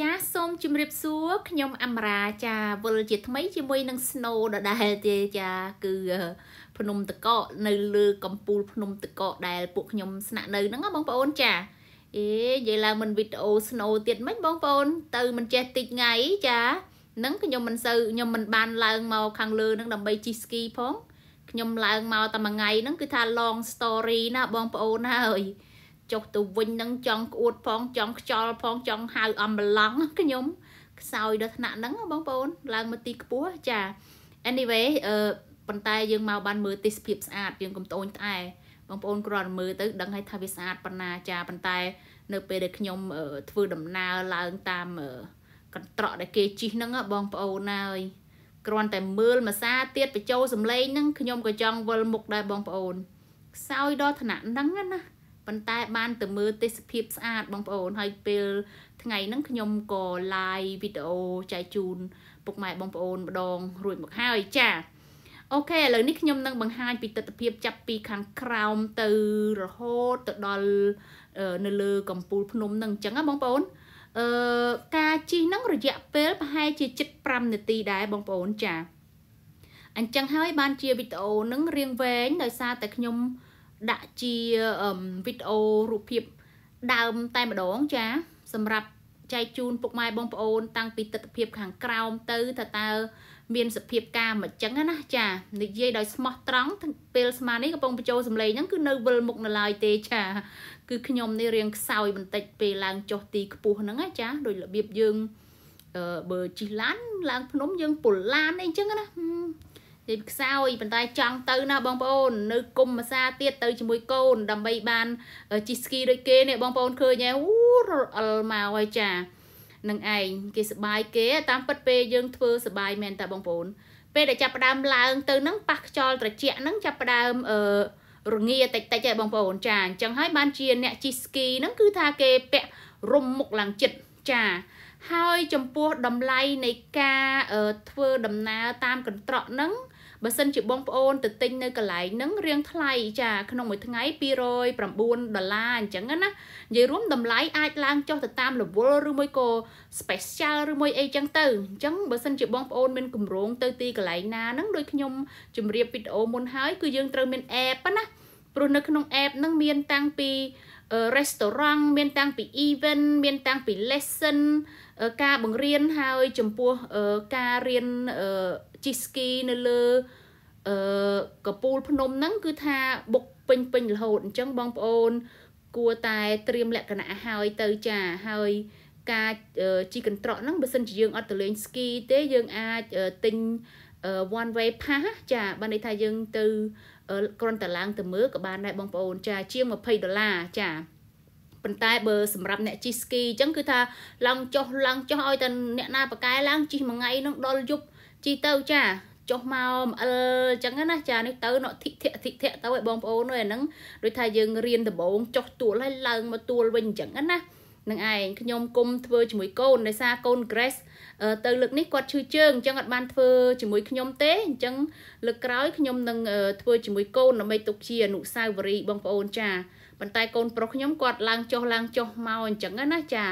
ចាសូមជម្រាបសួរខ្ញុំអមរាចាវិលជាថ្មីជាមួយនឹង Snow ដដែលទេចាគឺ ភ្នំតកកនៅលើកំពូលភ្នំតកកដែលពួកខ្ញុំស្នាក់នៅហ្នឹងបងប្អូនចាអេនិយាយឡើងមិនវីដេអូ Snow ទៀតមិនបងប្អូន ទៅមិនចេះតិចថ្ងៃចានឹងខ្ញុំមិនសូវខ្ញុំមិនបានឡើងមកខាងលើហ្នឹងដើម្បីជិះស្គីផងខ្ញុំឡើងមកតែមួយថ្ងៃហ្នឹងគឺថា long story ណាបងប្អូនហើយចុះទៅវិញនឹងចង់ក្អួត ផងចង់ខ្យល់ផងចង់ហៅអំឡង់ខ្ញុំខ្សោយដល់ថ្នាក់ហ្នឹងបងប្អូន ឡើងមកទីខ្ពស់ចា anyway អឺប៉ុន្តែយើងមកបានមើលទេសភាពស្អាតយើងកំតូនត្អែបងប្អូនគ្រាន់មើលទៅដឹងហើយថាវាស្អាតប៉ុណ្ណាចាប៉ុន្តែ នៅពេលដែលខ្ញុំធ្វើដំណើរឡើងតាម កន្ត្រកដែលគេជិះហ្នឹងបងប្អូនណាអើយគ្រាន់តែមើលភាសាទៀតបញ្ចូលសម្លេងហ្នឹងខ្ញុំក៏ចង់វិលមុខដែរបងប្អូនខ្សោយដល់ឋានៈហ្នឹងណាប៉ុន្តែ បានទៅមើលទេសភាពស្អាតបងប្អូន ហើយពេល ថ្ងៃហ្នឹងខ្ញុំក៏ live វីដេអូចែកជូន ពុកម៉ែបងប្អូនម្ដង រួចមកហើយចាអូខេឥឡូវនេះខ្ញុំនឹងបង្ហាញ ពីទស្សនវិជ្ជាចាប់ពីខាងក្រោមទៅរហូតទៅដល់នៅលើកំពូល ភ្នំនឹងអញ្ចឹងណាបងប្អូនអឺការជិះនឹងរយៈពេលប្រហែលជា75នាទីដែរបងប្អូនចាអញ្ចឹងហើយ បានជាវីដេអូនឹងរៀងវែងដោយសារតែខ្ញុំដាក់ជាវីដេអូរូបភាពដើមតែម្ដងចា សម្រាប់ចែកជូនពុកម៉ែបងប្អូនតាំងពីទស្សនវិជ្ជាខាងក្រោម ទៅថាតើមានសភាពការមកចឹងណាចានិយាយដោយស្មោះត្រង់ពេលស្មាននេះកំពុងបញ្ចូលសម្លេងហ្នឹងគឺនៅវិលមុខនៅឡើយទេចាគឺខ្ញុំនេះរៀងខ្សោយបន្តិចពេលឡើងចុះទីខ្ពស់ហ្នឹងណាចាដោយរបៀបយើងបើជិះឡានឡើង ភ្នំយើងពុលឡានអីចឹងណានិយាយខ្សោយប៉ុន្តែចង់ទៅណាបងប្អូន នៅគុំភាសាទៀតទៅជាមួយកូនដើម្បីបានជីស្គីដូចគេនេះបងប្អូនឃើញហ៎អូរអិលមកហើយចានឹងឯងគេសបាយគេ តាមពិតពេលយើងធ្វើសបាយមែនតាបងប្អូន ពេលដែលចាប់ផ្ដើមឡើង ទៅនឹងប៉ះខ្យល់ត្រជាក់នឹងចាប់ផ្ដើមអឺរងាតិចតិចឯងបងប្អូនចាអញ្ចឹងហើយបានជាអ្នកជីស្គីហ្នឹងគឺថាគេពាក់រុំមុខឡើងចិត្តចាហើយចំពោះតម្លៃនៃការធ្វើដំណើរតាមកន្ត្រកហ្នឹងបើសិនជាបងប្អូនទៅទិញនៅកន្លែងហ្នឹងរៀងថ្លៃចាក្នុងមួយថ្ងៃ209ដុល្លារអញ្ចឹងណានិយាយរួមតម្លៃអាចឡើងចុះទៅតាម level ឬមួយក៏ special ឬមួយអីចឹងទៅអញ្ចឹងបើសិនជាបងប្អូនមានកម្រងទៅទីកន្លែងណាហ្នឹងដូចខ្ញុំ ជម្រាបវីដេអូមុនហើយគឺយើងត្រូវមាន app ណាព្រោះនៅក្នុង app ហ្នឹងមាន តាំងពី restaurant មានតាំងពី event មានតាំងពី lesson ការបង្រៀនហើយចំពោះការរៀនជីស្គីនៅលើអឺកពូលភ្នំហ្នឹងគឺថាបុកពេញពេញរហូតអញ្ចឹងបងប្អូន គួរតែត្រៀមលក្ខណៈឲ្យទៅចាហើយការជីកន្ត្រកហ្នឹងបើសិនជាយើងអត់ទៅលេងស្គី ទេយើងអាចទិញ one way pass ចាបានន័យថាយើងទៅគ្រាន់តែឡើងទៅមើលក៏បានដែរបងប្អូនចាជាង20ដុល្លារចាប៉ុន្តែបើ សម្រាប់អ្នកជិះស្គីអញ្ចឹងគឺថាឡើងចុះឡើងចុះឲ្យតែអ្នកណាប៉ាកែឡើងជិះមួយថ្ងៃនឹងដល់យប់ជីទៅចាចុះមកអិលចឹងណាចានេះទៅនក់ធិធៈធិធៈទៅឲ្យបងប្អូននោះអាហ្នឹងដូចថាយើងរៀនដំបូងចុះទួលហើយឡើងមកទួលវិញចឹងណានឹងឯងខ្ញុំគុំធ្វើជាមួយកូនដោយសារកូន Grace ទៅលើកនេះគាត់ឈឺជើងអញ្ចឹងអត់បានធ្វើជាមួយខ្ញុំទេអញ្ចឹងលើកក្រោយខ្ញុំនឹងធ្វើជាមួយកូនដើម្បីទុកជាអនុស្សាវរីយ៍បងប្អូនចាប៉ុន្តែកូនប្រុសខ្ញុំគាត់ឡើងចុះឡើងចុះមកអញ្ចឹងណាចា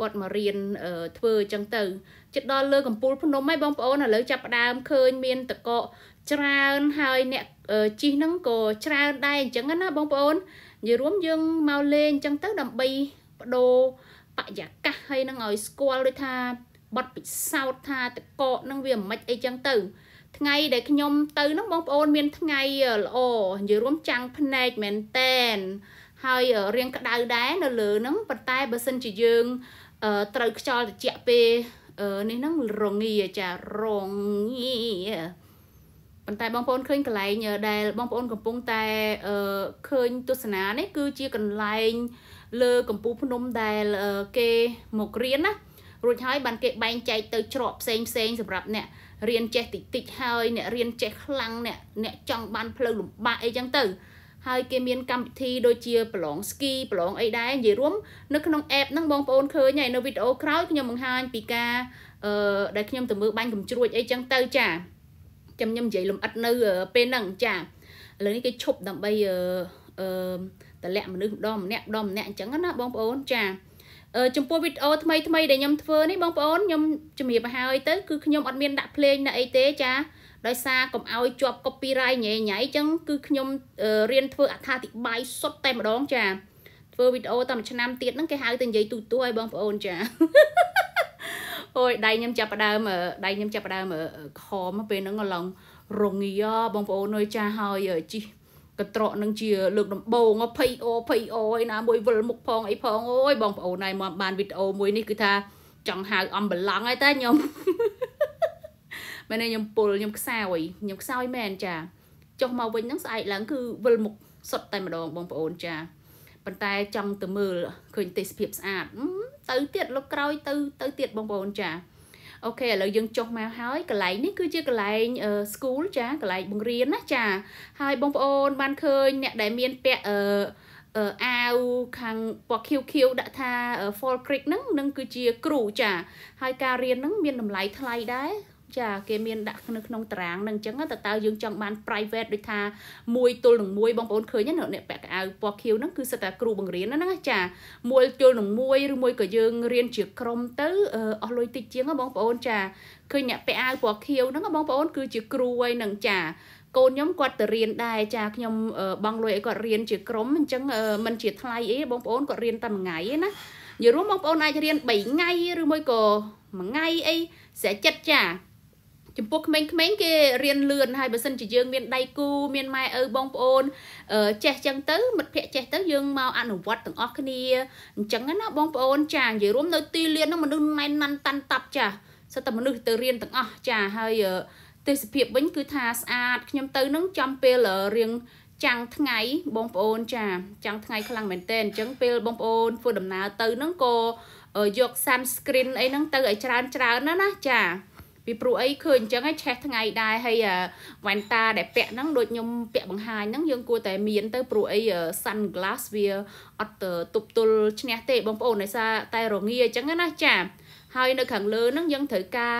គាត់មករៀនធ្វើអញ្ចឹងទៅជិតដល់លើកំពូលភ្នំហើយបងប្អូនឥឡូវចាប់ផ្ដើមឃើញមានតកកច្រើនហើយអ្នកជីសហ្នឹងក៏ច្រើនដែរអញ្ចឹងណាបងប្អូននិយាយរួមយើងមកលេងអញ្ចឹងទៅដើម្បីបដូរបរិយាកាសហើយនឹងឲ្យស្គាល់ដូចថាបတ်ពិសោធន៍ថាតកកនឹងវាមិនអីចឹងទៅ ថ្ងៃដែលខ្ញុំ ទៅនោះបងប្អូន មានថ្ងៃល្អនិយាយរួមចាំងភ្នែកមែនតែនហើយរាងក្តៅដែរនៅលើហ្នឹងប៉ុន្តែបើសិនជាយើងត្រូវខ្យល់ត្រជាក់ពេលនេះហ្នឹងរងាចារងាប៉ុន្តែបងប្អូនឃើញកន្លែងដែលបងប្អូនកំពុងតែឃើញទស្សនានេះគឺជាកន្លែងលើកំពូលភ្នំដែលគេមករៀនណារួចហើយបានគេបែងចែកទៅច្រកផ្សេងផ្សេងសម្រាប់អ្នករៀនចេះតិចតិចហើយអ្នករៀនចេះខ្លាំងអ្នកអ្នកចង់បានផ្លូវលំបាកអីចឹងទៅហើយគេមានកម្មវិធីដូចជាប្រឡង ski ប្រឡងអីដែរនិយាយរួមនៅក្នុង app ហ្នឹងបងប្អូនឃើញហើយនៅវីដេអូក្រោយខ្ញុំបង្ហាញពីការអឺដែលខ្ញុំទៅមើលបាញ់កំជ្រួចអីចឹងទៅចាចាំខ្ញុំនិយាយលំអិតនៅពេលហ្នឹងចាឥឡូវនេះគេឈប់ដើម្បីអឺតម្លាក់មនុស្សម្ដងម្នាក់ម្ដងម្នាក់អញ្ចឹងណាបងប្អូនចាចំពោះវីដេអូថ្មីថ្មីដែលខ្ញុំធ្វើនេះបងប្អូនខ្ញុំជំរាបហើយទៅគឺខ្ញុំអត់មានដាក់ភ្លេងណាអីទេចាដោយសារកុំឲ្យជាប់ copyright ញ៉េញ៉ៃអញ្ចឹងគឺខ្ញុំរៀនធ្វើអត្ថាធិប្បាយសុទ្ធតែម្ដងចាធ្វើវីដេអូតាមឆ្នាំទៀតហ្នឹងគេហៅទៅនិយាយទូទាស់ឲ្យបងប្អូនចាអូយដៃខ្ញុំចាប់ផ្ដើមដៃខ្ញុំចាប់ផ្ដើមខមពេលហ្នឹងឡងរងាបងប្អូនអើយចាហើយជីកត្រកនឹងជា លើកដំបូងភ័យអូភ័យអូឯណាមួយវិលមុខផងអីផងអូយបងប្អូនណៃមកបានវីដេអូមួយនេះគឺថាចង់ហៅអំបឡង់ហើយតែខ្ញុំមែនទេខ្ញុំពុលខ្ញុំខ្សោយខ្ញុំខ្សោយមែនចាចុះមកវិញហ្នឹងស្អែកឡើងគឺវិលមុខសុទ្ធតែម្ដងបងប្អូនចាប៉ុន្តែចង់ទៅមើលឃើញទេសភាពស្អាតទៅទៀតលោកក្រោយ ទៅទៅទៀតបងប្អូនចាអូខេឥឡូវយើងចុះមកហើយកន្លែងនេះគឺជាកន្លែង school ចាកន្លែងបង្រៀនណាចា ហើយបងប្អូនបានឃើញអ្នកដែលមានពាក់អឺអាវខាងពណ៌ខៀវខៀវដាក់ថា Fall Creek ហ្នឹងនឹងគឺជាគ្រូចាហើយការរៀនហ្នឹងមានតម្លៃថ្លៃដែរចាគេមានដាក់នៅក្នុងតារាងនឹងអញ្ចឹងតើតើយើងចង់បាន private ដូចថា1ទល់នឹង1បងប្អូនឃើញណាអ្នកពាក់កៅអៅពណ៌ខៀវហ្នឹងគឺសិតតែគ្រូបង្រៀនហ្នឹងចា1ទល់នឹង1ឬមួយក៏យើងរៀនជា ក្រុមទៅអស់លុយតិចជាងបងប្អូន ចាឃើញអ្នកពាក់អាវពណ៌ខៀវហ្នឹងបងប្អូនគឺជាគ្រូហើយនឹងចាកូនខ្ញុំគាត់ទៅរៀនដែរចាខ្ញុំបងលុយឲ្យគាត់រៀនជាក្រុមអញ្ចឹងมันជាថ្លៃអីបងប្អូនគាត់រៀនតែមួយថ្ងៃឯណានិយាយរួមបងប្អូនអាចរៀន3ថ្ងៃឬមួយក៏មួយថ្ងៃអីស្រេចចិត្តចាចំពោះក្មេងៗគេរៀនលឿនហើយបើសិនជាយើងមានដៃគូមានម៉ែឪបងប្អូនចេះចឹងទៅ មិត្តភ័ក្ដិចេះទៅយើងមកអនុវត្តទាំងអស់គ្នាអញ្ចឹងណាបងប្អូនចានិយាយរួមនៅទីលានហ្នឹងមនុស្សណែនណាន់តាន់តាប់ចាសិតតែមនុស្សទៅរៀនទាំងអស់ចាហើយទេសភាពវិញគឺថាស្អាតខ្ញុំទៅនឹងចំពេលរៀងចាំងថ្ងៃបងប្អូន ចាចាំងថ្ងៃខ្លាំងមែនតើអញ្ចឹងពេលបងប្អូនធ្វើដំណើរទៅនឹងក៏យក sunscreen អីហ្នឹងទៅឲ្យច្រើនច្រើនណាណាចាពីព្រោះអីឃើញអញ្ចឹងឆេះថ្ងៃដែរហើយវ៉ែនតាដែលពាក់ហ្នឹងដូចខ្ញុំពាក់បង្ហាញហ្នឹងយើងគួរតែមានទៅ ព្រោះអី sunglass វាអត់ទប់ទល់ឈ្នះទេបងប្អូនដោយសារតែរងាអញ្ចឹងណាចាហើយនៅខាងលើហ្នឹងយើងត្រូវការ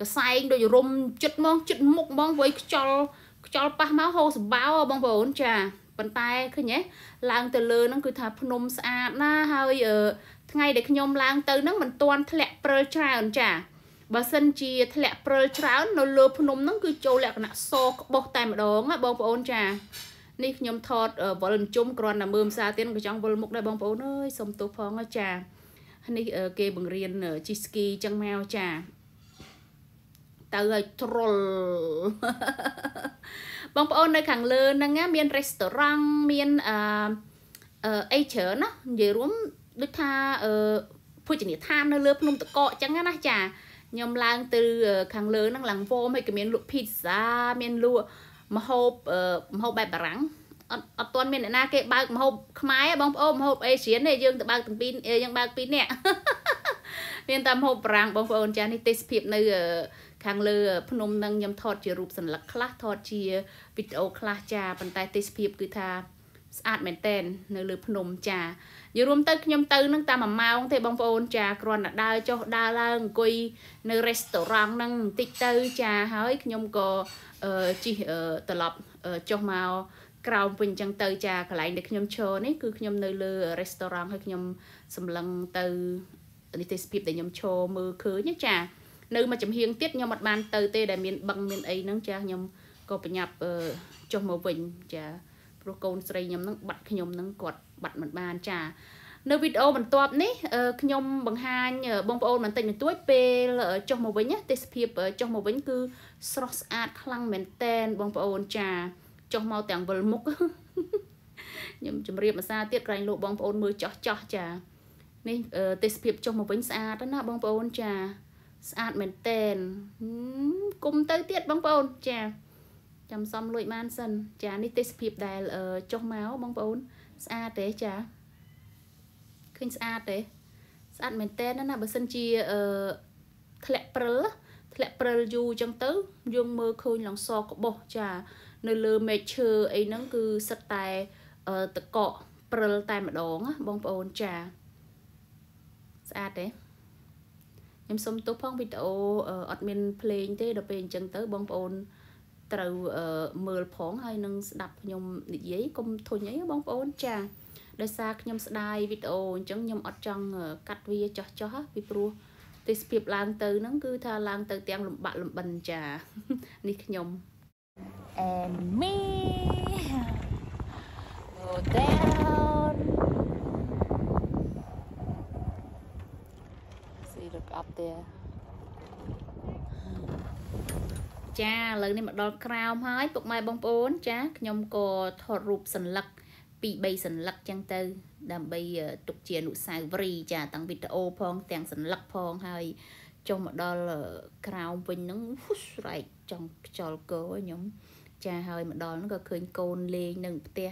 កសែងដូចរុំជិតមកជិតមុខមកវ័យខ្ចលខ្ចលប៉ះមកហូរសម្បោបងប្អូនចាប៉ុន្តែឃើញទេឡើងទៅលើហ្នឹងគឺថាភ្នំស្អាតណាហើយថ្ងៃដែលខ្ញុំ ឡើងទៅហ្នឹងមិនទាន់ធ្លាក់ព្រិលច្រើនចាបើសិនជាធ្លាក់ព្រិលច្រើននៅលើភ្នំហ្នឹងគឺចូលលក្ខណៈសក្បោះតែម្ដងណាបងប្អូន ចានេះខ្ញុំថតវល់ជុំគ្រាន់តែមើលផ្សារទៀតក៏ចង់វល់មុខដែរបងប្អូនអើយសុំទោសផងចានេះគេបង្រៀនជីស្គីចឹងមកចាទៅឲ្យទ្រុលបងប្អូននៅខាងលើហ្នឹងមានរេស្តូរ៉ង់មានអឺអីច្រើនណានិយាយរួមដូចថាអឺភោជនីយដ្ឋាននៅលើភ្នំតកកចឹងណាចាខ្ញុំឡើងទៅ ខាងលើហ្នឹងឡើងវោមហើយក៏មានលក់ភីសាមានលក់ម្ហូបម្ហូបបែបបារាំងអត់អត់ទាន់មានអ្នកណាគេបើកម្ហូបខ្មែរបងប្អូនម្ហូបអេសៀនទេយើងទៅបើកទាំងពីរយើងបើកពីរនាក់មានតែម្ហូបបារាំងបងប្អូនចាស់នេះទេសភាពនៅខាងលើ ភ្នំនឹងខ្ញុំថតជារូបសញ្ញាខ្លះថតជាវីដេអូខ្លះចាប៉ុន្តែទេសភាពគឺថាស្អាតមែនតែននៅលើភ្នំចានិយាយរួមទៅខ្ញុំទៅនឹងតាមមួយម៉ោងទេបងប្អូនចាគ្រាន់តែដើរចុះដើរឡើងអង្គុយនៅ restaurant ហ្នឹងបន្តិចទៅចាហើយខ្ញុំក៏ជិះត្រឡប់ចុះមកក្រោមវិញអញ្ចឹងទៅ ចាកន្លែងដែលខ្ញុំឈរនេះគឺខ្ញុំនៅលើ restaurant ហើយខ្ញុំសម្លឹងទៅនេះទេសភាពដែលខ្ញុំឈរមើលឃើញចា នៅមួយចំហៀងទៀតខ្ញុំអត់បានទៅទេដែលមានបឹងមានអីហ្នឹងចាខ្ញុំក៏ប្រញាប់ចុះមកវិញចាព្រោះកូនស្រីខ្ញុំនឹងបាត់ខ្ញុំនឹងគាត់បាត់មិនបាន ចា នៅវីដេអូបន្ទាប់នេះខ្ញុំបង្ហាញបងប្អូនបន្តិចបន្តួចពេល ចុះមកវិញទេសភាពចុះមកវិញគឺស្រស់ស្អាតខ្លាំងមែនតែន បងប្អូនចាចុះមកទាំងវិលមុខខ្ញុំជម្រាបភាសាទៀតក្រែងលោកបងប្អូនមើលចោះចោះចានេះទេសភាពចុះមកវិញស្អាតណាបងប្អូនចាស្អាតមែនតែនគុំទៅទៀតបងប្អូនចាចាំសំលួចបានសិនចានេះទេសភាពដែលចុះមកបងប្អូនស្អាតទេចាឃើញស្អាតទេស្អាតមែនតើណាបើសិនជាធ្លាក់ព្រិលធ្លាក់ព្រិលយូរអញ្ចឹងទៅយើងមើលឃើញឡងសក្បោះចា នៅលើមែកឈើអីហ្នឹងគឺសិតតែតកកព្រិលតែម្ដងបងប្អូនចាស្អាតទេខ្ញុំសុំទោសផងវីដេអូអត់មានភ្លេងទេដល់ពេលអញ្ចឹងទៅបងប្អូនត្រូវមើលផងហើយនឹងស្ដាប់ខ្ញុំនិយាយកុំធុញអីបងប្អូនចាដោយសារខ្ញុំស្ដាយវីដេអូអញ្ចឹងខ្ញុំអត់ចង់កាត់វាចោះចោះពីព្រោះទេសភាពឡើងទៅហ្នឹងគឺ ថាឡើងទៅទាំងលំបាក់លំបិនចានេះខ្ញុំ and me go down see look up there ចាឥឡូវនេះមកដល់ក្រោមហើយពុកម៉ែបងប្អូនចាខ្ញុំក៏ថតរូបសញ្ញាពីរបីសញ្ញាចឹងទៅ ដើម្បីទុកជាអនុស្សាវរីយ៍ចាទាំងវីដេអូផង ទាំងសញ្ញាផងហើយចុះមកដល់ក្រោមវិញហ្នឹងហុសស្រែកចង់ខ្ចូលកោខ្ញុំចាហើយមកដល់ហ្នឹងក៏ឃើញកូនលេងនឹងផ្ទះ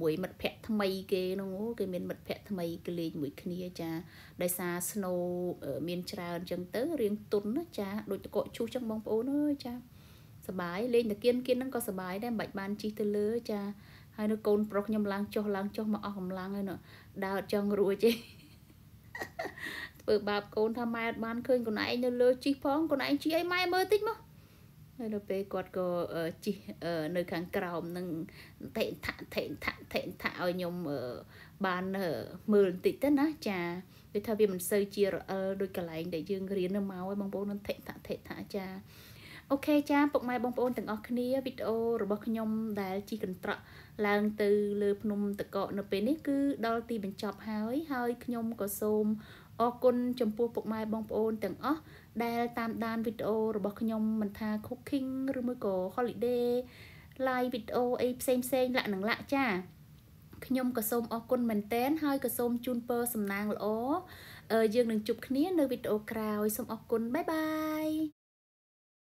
មួយមិត្តភ័ក្ដិថ្មីគេហ្នឹងអូគេមានមិត្តភ័ក្ដិថ្មីគេលេងមួយគ្នាចាដោយសារស្នូមានច្រើនអញ្ចឹងទៅរៀងទុនណាចាដូចតកជុះអញ្ចឹងបងប្អូនអើយចាសបាយលេងតែគៀនគៀនហ្នឹងក៏សបាយដែរមិនបាច់បានជីកទៅលើ ចាហើយនៅកូនប្រុសខ្ញុំឡើងចុះឡើងចុះមកអស់កម្លាំងហើយនៅដើរចង់រួចឯងធ្វើបាបកូនថាម៉ែអត់បានឃើញខ្លួនឯងនៅលើជីកផងខ្លួនឯងជីកអីម៉ែមើលតិចមកហើយដល់ពេលគាត់ក៏ជីកនៅខាងក្រោមនឹងថេថៈថេថៈថេថៈឲ្យខ្ញុំបានមើលបន្តិចទៅណាចាវាថាវាមិនសូវជារអិលដូចកន្លែងដែលយើងរៀននៅមកឯងបងប្អូននឹងថេថៈថេថៈចាអូខេចាពុកម៉ែបងប្អូនទាំងអស់គ្នាវីដេអូរបស់ខ្ញុំដែលជីកន្ត្រក់ឡើងទៅលើភ្នំតកកនៅពេលនេះគឺ ដល់ទីបញ្ចប់ហើយ ហើយខ្ញុំក៏សូមអរគុណចំពោះពុកម៉ែបងប្អូនទាំងអស់ដែលតាមដានវីដេអូរបស់ខ្ញុំមិនថា cooking ឬមួយក៏ holiday live វីដេអូអីផ្សេងផ្សេងលក្ខណៈលក្ខចាខ្ញុំក៏សូមអរគុណមែនទែនហើយក៏សូមជូនពរសំណាងល្អយើងនឹងជួបគ្នានៅវីដេអូក្រោយសូមអរគុណបាយបាយ